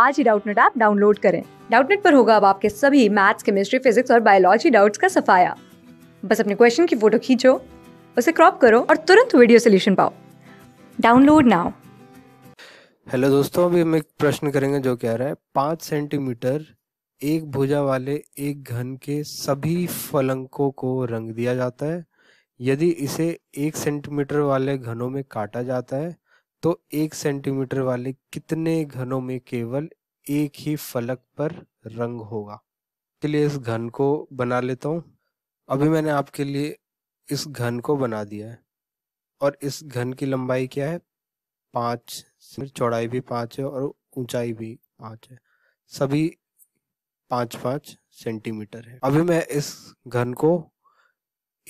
आज ही Doubtnut app download करें डाउटनेट पर होगा अब आपके सभी मैथ्स केमिस्ट्री फिजिक्स और बायोलॉजी डाउट्स का सफाया बस अपने क्वेश्चन की फोटो खींचो उसे क्रॉप करो और तुरंत वीडियो सोल्यूशन पाओ डाउनलोड नाउ हेलो दोस्तों अभी हम एक प्रश्न करेंगे जो कह रहा है पाँच सेंटीमीटर एक भुजा वाले एक घन के सभी फलंकों को रंग दिया जाता है यदि इसे एक सेंटीमीटर वाले घनों में काटा जाता है तो एक सेंटीमीटर वाले कितने घनों में केवल एक ही फलक पर रंग होगा के लिए इस घन को बना लेता हूँ अभी हाँ। मैंने आपके लिए इस घन को बना दिया है और इस घन की लंबाई क्या है पाँच चौड़ाई भी पाँच है और ऊंचाई भी पाँच है सभी पाँच पाँच सेंटीमीटर है अभी मैं इस घन को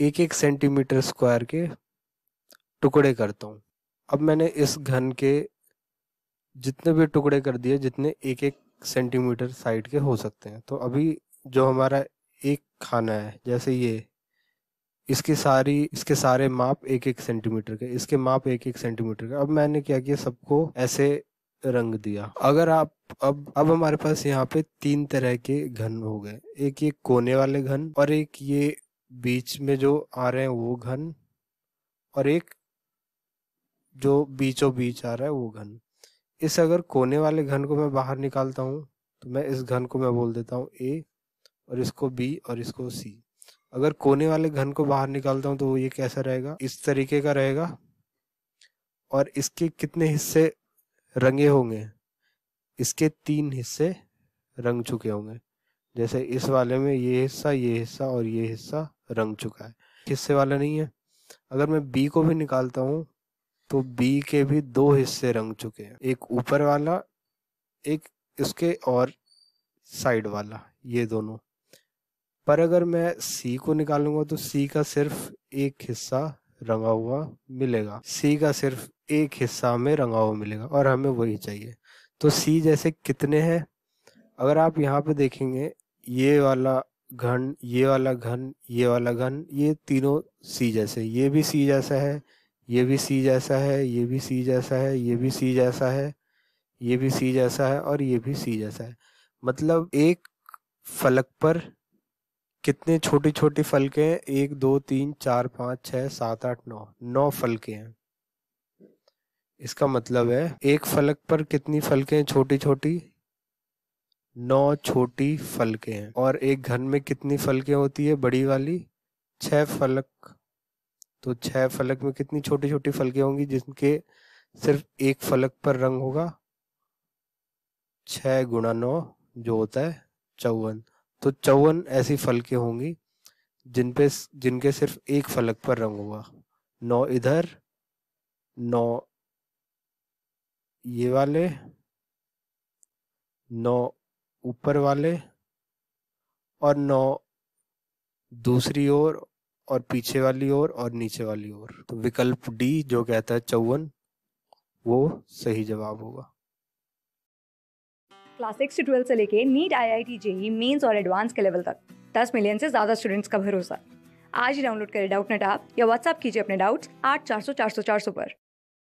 एक एक सेंटीमीटर स्क्वायर के टुकड़े करता हूँ अब मैंने इस घन के जितने भी टुकड़े कर दिए जितने एक एक सेंटीमीटर साइड के हो सकते हैं तो अभी जो हमारा एक खाना है जैसे ये इसके सारी इसके सारे माप एक एक सेंटीमीटर के इसके माप एक एक सेंटीमीटर के अब मैंने क्या किया सबको ऐसे रंग दिया अगर आप अब अब हमारे पास यहाँ पे तीन तरह के घन हो गए एक ये कोने वाले घन और एक ये बीच में जो आ रहे हैं वो घन और एक जो बीचों बीच आ रहा है वो घन इस अगर कोने वाले घन को मैं बाहर निकालता हूँ तो मैं इस घन को मैं बोल देता हूँ ए और इसको बी और इसको सी अगर कोने वाले घन को बाहर निकालता हूँ तो ये कैसा रहेगा इस तरीके का रहेगा और इसके कितने हिस्से रंगे होंगे इसके तीन हिस्से रंग चुके होंगे जैसे इस वाले में ये हिस्सा ये हिस्सा और ये हिस्सा रंग चुका है हिस्से वाला नहीं है अगर मैं बी को भी निकालता हूँ तो बी के भी दो हिस्से रंग चुके हैं एक ऊपर वाला एक इसके और साइड वाला ये दोनों पर अगर मैं सी को निकालूंगा तो सी का सिर्फ एक हिस्सा रंगा हुआ मिलेगा सी का सिर्फ एक हिस्सा हमें रंगा हुआ मिलेगा और हमें वही चाहिए तो सी जैसे कितने हैं अगर आप यहाँ पे देखेंगे ये वाला घन ये वाला घन ये वाला घन ये तीनों सी जैसे ये भी सी जैसा है ये भी सी जैसा है ये भी सी जैसा है ये भी सी जैसा है ये भी सी जैसा है और ये भी सी जैसा है मतलब एक फलक पर कितने छोटी छोटी फलके हैं एक दो तीन चार पाँच छः सात आठ नौ नौ फलके हैं इसका मतलब है एक फलक पर कितनी फलके हैं छोटी छोटी नौ छोटी फलके हैं और एक घन में कितनी फलके होती है बड़ी वाली छह फलक तो छह फलक में कितनी छोटी छोटी फलकें होंगी जिनके सिर्फ एक फलक पर रंग होगा छह गुणा नौ जो होता है चौवन तो चौवन ऐसी फलके होंगी जिन पे जिनके सिर्फ एक फलक पर रंग होगा नौ इधर नौ ये वाले नौ ऊपर वाले और नौ दूसरी ओर और पीछे वाली ओर और, और नीचे वाली ओर तो विकल्प डी जो कहता है चौवन वो सही जवाब होगा क्लास सिक्स टू ट्वेल्थ से लेके NEET I I T JEE Mains और एडवांस के लेवल तक दस मिलियन से ज़्यादा स्टूडेंट्स का भरोसा आज ही डाउनलोड करें डाउट नेट आप या व्हाट्सअप कीजिए अपने डाउट्स आठ चार सौ चार सौ चार सौ पर